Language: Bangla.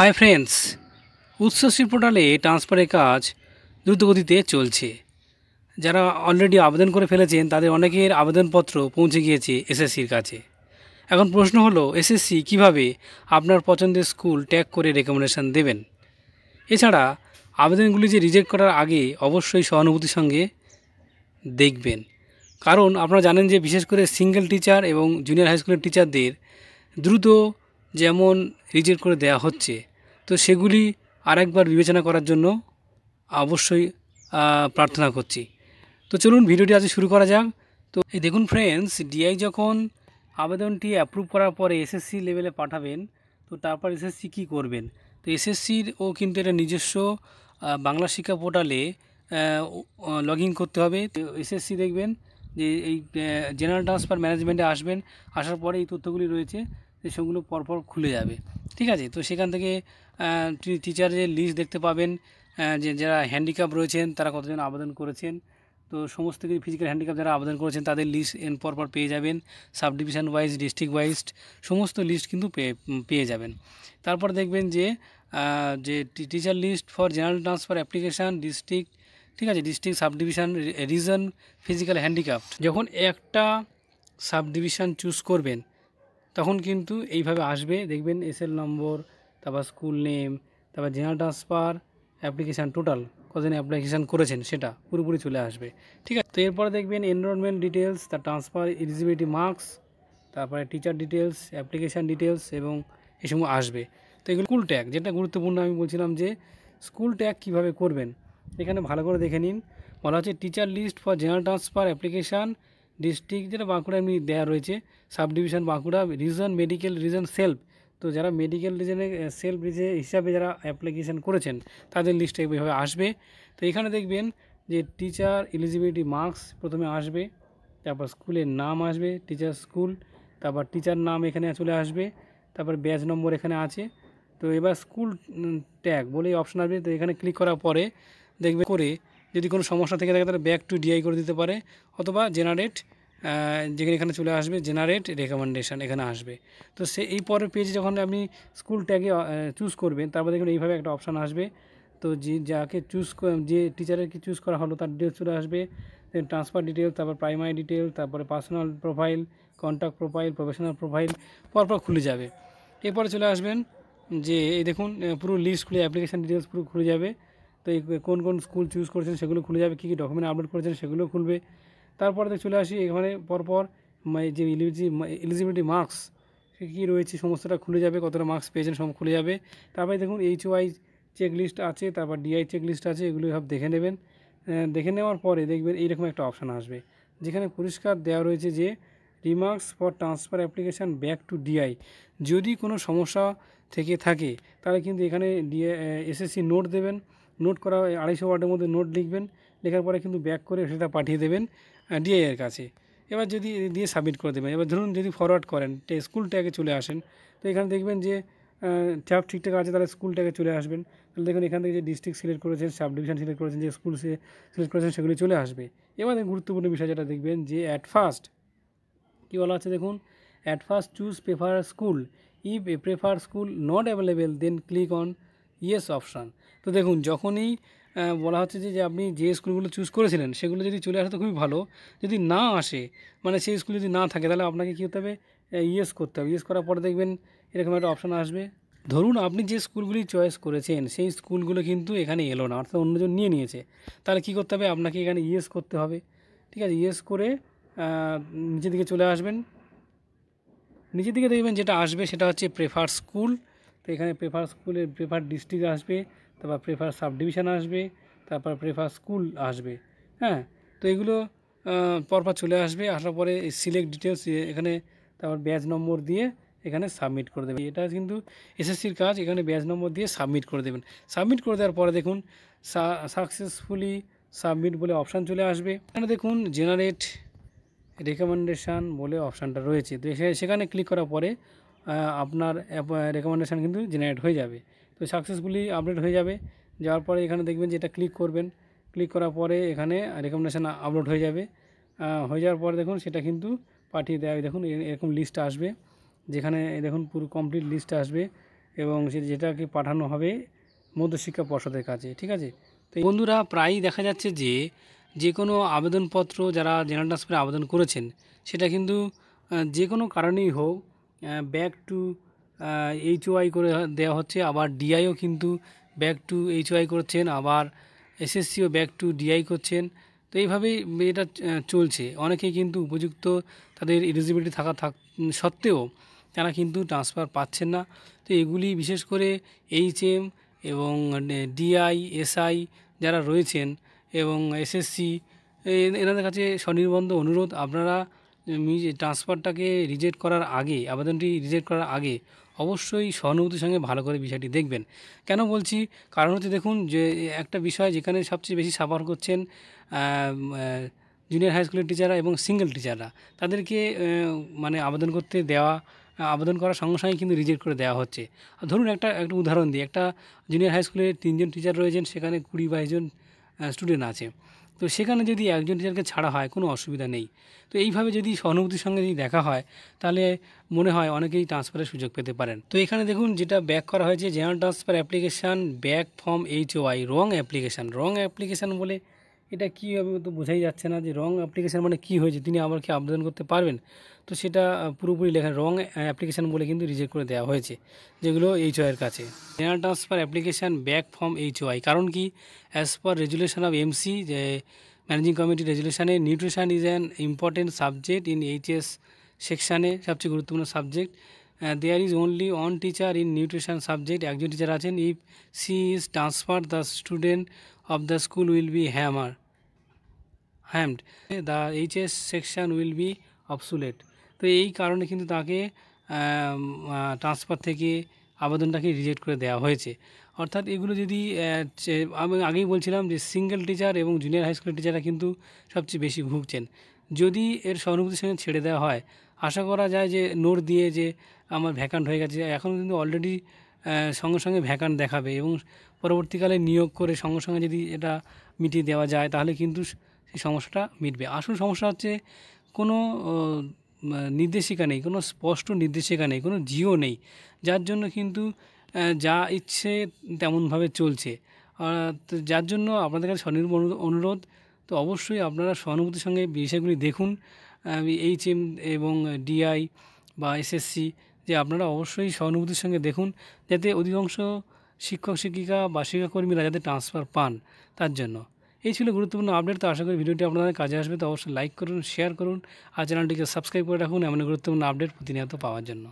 হাই ফ্রেন্ডস উচ্চশ্রী পোর্টালে ট্রান্সফারের কাজ দ্রুতগতিতে চলছে যারা অলরেডি আবেদন করে ফেলেছেন তাদের অনেকের আবেদনপত্র পৌঁছে গিয়েছে এসএসসির কাছে এখন প্রশ্ন হলো এসএসসি কিভাবে আপনার পছন্দের স্কুল ট্যাগ করে রেকমেন্ডেশন দেবেন এছাড়া আবেদনগুলি যে রিজেক্ট করার আগে অবশ্যই সহানুভূতির সঙ্গে দেখবেন কারণ আপনারা জানেন যে বিশেষ করে সিঙ্গেল টিচার এবং জুনিয়র হাই স্কুলের টিচারদের দ্রুত যেমন রিজেক্ট করে দেয়া হচ্ছে তো সেগুলি আরেকবার বিবেচনা করার জন্য অবশ্যই প্রার্থনা করছি তো চলুন ভিডিওটি আজ শুরু করা যাক তো এই দেখুন ফ্রেন্ডস ডিআই যখন আবেদনটি অ্যাপ্রুভ করার পরে এসএসসি লেভেলে পাঠাবেন তো তারপর এসএসসি কি করবেন তো এসএসসির ও কিন্তু এটা নিজস্ব বাংলা শিক্ষা পোর্টালে লগ ইন করতে হবে তো এসএসসি দেখবেন যে এই জেনারেল ট্রান্সফার ম্যানেজমেন্টে আসবেন আসার পরে এই তথ্যগুলি রয়েছে সেগুলো পরপর খুলে যাবে ঠিক আছে তো সেখান থেকে টিচারের লিস্ট দেখতে পাবেন যে যারা হ্যান্ডিক্যাপ রয়েছেন তারা কতজন আবেদন করেছেন তো সমস্ত কিছু ফিজিক্যাল হ্যান্ডিক্যাপ যারা আবেদন করেছেন তাদের লিস্ট এন পরপর পেয়ে যাবেন sub division wise district wise সমস্ত লিস্ট কিন্তু পেয়ে পেয়ে যাবেন তারপর দেখবেন যে যে teacher list for general transfer application district ঠিক আছে district sub division reason physical handicap যখন একটা সাব ডিভিশন চুজ করবেন তখন কিন্তু এইভাবে আসবে দেখবেন এসএল নম্বর তারপর স্কুল নেম তারপর জেনারেল ট্রান্সফার অ্যাপ্লিকেশান টোটাল কদিন অ্যাপ্লিকেশান করেছেন সেটা পুরোপুরি চলে আসবে ঠিক আছে তো এরপরে দেখবেন এনরোলমেন্ট ডিটেলস তার ট্রান্সফার এলিজিবিলিটি মার্কস তারপরে টিচার ডিটেলস অ্যাপ্লিকেশান ডিটেলস এবং এসময় আসবে তো এগুলো স্কুল ট্যাগ যেটা গুরুত্বপূর্ণ আমি বলছিলাম যে স্কুল ট্যাগ কীভাবে করবেন এখানে ভালো করে দেখে নিন বলা হচ্ছে teacher list for general transfer application district যেটা বাঁকুড়া এমনি দেওয়া রয়েছে sub division Bankura reason medical reason self তো যারা মেডিকেল রিজনে সেলফ রিজে হিসাবে যারা অ্যাপ্লিকেশান করেছেন তাদের লিস্টে এইভাবে আসবে তো এখানে দেখবেন যে টিচার এলিজিবিলিটি মার্কস প্রথমে আসবে তারপর স্কুলের নাম আসবে টিচার স্কুল তারপর টিচার নাম এখানে চলে আসবে তারপর ব্যাচ নম্বর এখানে আছে তো এবার স্কুল ট্যাগ বলে অপশন আসবে তো এখানে ক্লিক করার পরে দেখবে করে যদি কোনো সমস্যা থেকে থাকে তাহলে ব্যাক টু ডিআই করে দিতে পারে অথবা জেনারেট যেখানে এখানে চলে আসবে জেনারেট রেকমেন্ডেশান এখানে আসবে তো সে এই পরের পেজে যখন আপনি স্কুল ট্যাগে চুজ করবেন তারপর দেখবেন এইভাবে একটা অপশান আসবে তো যে যাকে চুজ যে টিচারেরকে চুজ করা হলো তার ডিটেলস চলে আসবে ট্রান্সফার ডিটেল তারপর প্রাইমারি ডিটেল তারপরে personal profile contact profile professional profile পরপর খুলে যাবে এরপরে চলে আসবেন যে এই দেখুন পুরো লিস্ট খুলে অ্যাপ্লিকেশান ডিটেলস পুরো খুলে যাবে তো এই কোন কোন স্কুল চুজ করেছেন সেগুলো খুলে যাবে কী কী ডকুমেন্ট আপলোড করেছেন সেগুলো খুলবে তারপরে চলে আসি এখানে পরপর যে এলিজিবিলিটি মার্কস কী রয়েছে সমস্তটা খুলে যাবে কতটা মার্কস পেয়েছেন সব খুলে যাবে তারপরে দেখুন এইচ ওয়াই চেকলিস্ট আছে তারপর ডিআই চেকলিস্ট আছে এগুলো সব দেখে নেবেন দেখে নেওয়ার পরে দেখবেন এইরকম একটা অপশান আসবে যেখানে পুরস্কার দেওয়া রয়েছে যে remarks for transfer application back to DI যদি কোনো সমস্যা থেকে থাকে তাহলে কিন্তু এখানে ডিআই এসএসসি নোট দেবেন নোট করা আড়াইশো ওয়ার্ডের মধ্যে নোট লিখবেন লেখার পরে কিন্তু ব্যাক করে সেটা পাঠিয়ে দেবেন ডিআইয়ের হ্যাঁ, কাছে এবার যদি দিয়ে সাবমিট করে দেবেন এবার ধরুন যদি ফরওয়ার্ড করেন স্কুল ট্যাগে চলে আসেন তো এখানে দেখবেন যে ট্যাব ঠিকঠাক আছে তাহলে স্কুল ট্যাগে চলে আসবেন তাহলে দেখুন এখান থেকে যে ডিস্ট্রিক্ট সিলেক্ট করেছেন সাব ডিভিশন সিলেক্ট করেছেন যে স্কুল সিলেক্ট করেছেন সেগুলি চলে আসবে এবার গুরুত্বপূর্ণ বিষয় যেটা দেখবেন যে অ্যাট ফার্স্ট কী বলা আছে দেখুন at first choose prefer school if a prefer school not available then click on yes option তো দেখুন যখনই হ্যাঁ, বলা হচ্ছে যে আপনি যে স্কুলগুলো চুজ করেছিলেন সেগুলো যদি চলে আসে তো খুবই ভালো যদি না আসে মানে সেই স্কুল যদি না থাকে তাহলে আপনাকে কী হতে হবে ইয়েস করতে হবে ইয়েস করার পরে দেখবেন এরকম একটা অপশান আসবে ধরুন আপনি যে স্কুলগুলি চয়েস করেছেন সেই স্কুলগুলো কিন্তু এখানে এলো না অর্থাৎ অন্যজন নিয়ে নিয়েছে তাহলে কি করতে হবে আপনাকে এখানে ইয়েস করতে হবে ঠিক আছে ইয়েস করে নিচের দিকে চলে আসবেন নিচের দিকে দেখবেন যেটা আসবে সেটা হচ্ছে প্রেফার স্কুল তো এখানে প্রেফার স্কুলের প্রেফার ডিস্ট্রিক্ট আসবে তারপর প্রেফার সাব ডিভিশান আসবে তারপর প্রেফার স্কুল আসবে হ্যাঁ তো এগুলো পরপর চলে আসবে আসার পরে সিলেক্ট ডিটেলস এখানে তারপর ব্যাচ নম্বর দিয়ে এখানে সাবমিট করে দেবেন এটা কিন্তু এসএসসির কাজ এখানে ব্যাচ নম্বর দিয়ে সাবমিট করে দেবেন সাবমিট করে দেওয়ার পরে দেখুন সাকসেসফুলি সাবমিট বলে অপশান চলে আসবে এখানে দেখুন জেনারেট রেকমেন্ডেশান বলে অপশানটা রয়েছে তো সেখানে ক্লিক করার পরে আপনার রেকমেন্ডেশান কিন্তু জেনারেট হয়ে যাবে তো সাকসেসফুলি আপডেট হয়ে যাবে যাওয়ার পরে এখানে দেখবেন যে এটা ক্লিক করবেন ক্লিক করার পরে এখানে রেকমেন্ডেশান আপলোড হয়ে যাবে হয়ে যাওয়ার পরে দেখুন সেটা কিন্তু পাঠিয়ে দেওয়া দেখুন এরকম লিস্ট আসবে যেখানে দেখুন পুরো কমপ্লিট লিস্ট আসবে এবং যেটাকে পাঠানো হবে মধ্যশিক্ষা পর্ষদের কাছে ঠিক আছে তো বন্ধুরা প্রায়ই দেখা যাচ্ছে যে যে কোনো আবেদনপত্র যারা জেনারেল ট্রান্সফারে আবেদন করেছেন সেটা কিন্তু যে কোনো কারণেই হোক ব্যাক টু এইচ ওয়াই করে দেওয়া হচ্ছে আবার ডিআইও কিন্তু ব্যাক টু এইচ ওয়াই করছেন আবার এসএসসিও ব্যাক টু ডিআই করছেন তো এইভাবেই এটা চলছে অনেকেই কিন্তু উপযুক্ত তাদের এলিজিবিলিটি থাকা থাক সত্ত্বেও তারা কিন্তু ট্রান্সফার পাচ্ছেন না তো এগুলি বিশেষ করে এইচ এম এবং ডিআই এসআই যারা রয়েছেন এবং এসএসসি এনাদের কাছে স্বনির্বন্ধ অনুরোধ আপনারা ট্রান্সফারটাকে রিজেক্ট করার আগে আবেদনটি রিজেক্ট করার আগে অবশ্যই সহানুভূতির সঙ্গে ভালো করে বিষয়টি দেখবেন কেন বলছি কারণ হচ্ছে দেখুন যে একটা বিষয় যেখানে সবচেয়ে বেশি সাফার করছেন জুনিয়র হাই স্কুলের টিচাররা এবং সিঙ্গেল টিচাররা তাদেরকে মানে আবেদন করতে দেওয়া আবেদন করার সঙ্গে সঙ্গে কিন্তু রিজেক্ট করে দেওয়া হচ্ছে ধরুন একটা একটা উদাহরণ দিই একটা জুনিয়র হাই স্কুলের তিনজন টিচার রয়েছেন সেখানে কুড়ি বাইশজন স্টুডেন্ট আছে তো সেখানে যদি একজন টিচারকে ছাড়া হয় কোনো অসুবিধা নেই তো এইভাবে যদি সহানুভূতির সঙ্গে যদি দেখা হয় তাহলে মনে হয় অনেকেই ট্রান্সফারের সুযোগ পেতে পারেন তো এখানে দেখুন যেটা ব্যাক করা হয়েছে general transfer application back form H Y wrong application wrong application বলে এটা কী হবে তো বোঝাই যাচ্ছে না যে রং অ্যাপ্লিকেশান মানে কী হয়েছে তিনি আমার কি আবেদন করতে পারবেন তো সেটা পুরোপুরি লেখা রং অ্যাপ্লিকেশান বলে কিন্তু রিজেক্ট করে দেওয়া হয়েছে যেগুলো এইচওয়াইয়ের কাছে general transfer application back form HY কারণ কি as per resolution of MC যে ম্যানেজিং কমিটি রেজুলেশানে nutrition is an important subject in HS সেকশানে সবচেয়ে গুরুত্বপূর্ণ subject there is only one teacher in nutrition subject একজন টিচার আছেন if she is transfer the student of the school will be hammer hammed the H S section will be obsolete তো এই কারণে কিন্তু তাকে ট্রান্সফার um, uh, থেকে আবেদনটাকে রিজেক্ট করে দেওয়া হয়েছে অর্থাৎ এগুলো যদি uh, আমি আগেই বলছিলাম যে সিঙ্গেল টিচার এবং জুনিয়র হাই স্কুলের টিচাররা কিন্তু সবচেয়ে বেশি ভুগছেন যদি এর সহানুভূতির সঙ্গে ছেড়ে দেওয়া হয় আশা করা যায় যে নোট দিয়ে যে আমার ভ্যাকান্ট হয়ে গেছে এখন কিন্তু অলরেডি সঙ্গে সঙ্গে ভ্যাকান্ট দেখাবে এবং পরবর্তীকালে নিয়োগ করে সঙ্গে সঙ্গে যদি এটা মিটিয়ে দেওয়া যায় তাহলে কিন্তু সেই সমস্যাটা মিটবে আসল সমস্যা হচ্ছে কোনো নির্দেশিকা নেই কোনো স্পষ্ট নির্দেশিকা নেই কোনো জিও নেই যার জন্য কিন্তু যা ইচ্ছে তেমনভাবে চলছে যার জন্য আপনাদের কাছে স্বনির্ভর অনুরোধ তো অবশ্যই আপনারা সহানুভূতির সঙ্গে বিষয়গুলি দেখুন এইচএম এবং ডিআই বা এসএসসি যে আপনারা অবশ্যই সহানুভূতির সঙ্গে দেখুন যাতে অধিকাংশ শিক্ষক শিক্ষিকা বা শিক্ষাকর্মীরা যাতে ট্রান্সফার পান তার জন্য এই ছিল গুরুত্বপূর্ণ আপডেট তো আশা করি ভিডিওটি আপনাদের কাজে আসবে তো অবশ্যই লাইক করুন শেয়ার করুন আর চ্যানেলটিকে সাবস্ক্রাইব করে রাখুন এমন গুরুত্বপূর্ণ আপডেট প্রতিনিয়ত পাওয়ার জন্য